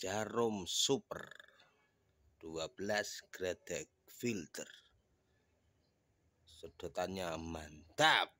jarum super 12 gradek filter sedotannya mantap